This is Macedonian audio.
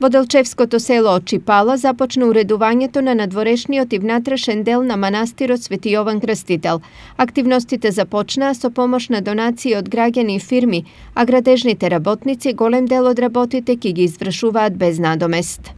Во Делчевското село Очипала започна уредувањето на надворешниот и внатрешен дел на манастирот Свети Јован Крстител. Активностите започнаа со помош на донации од граѓани и фирми, а градежните работници голем дел од работите ки ги извршуваат без надомест.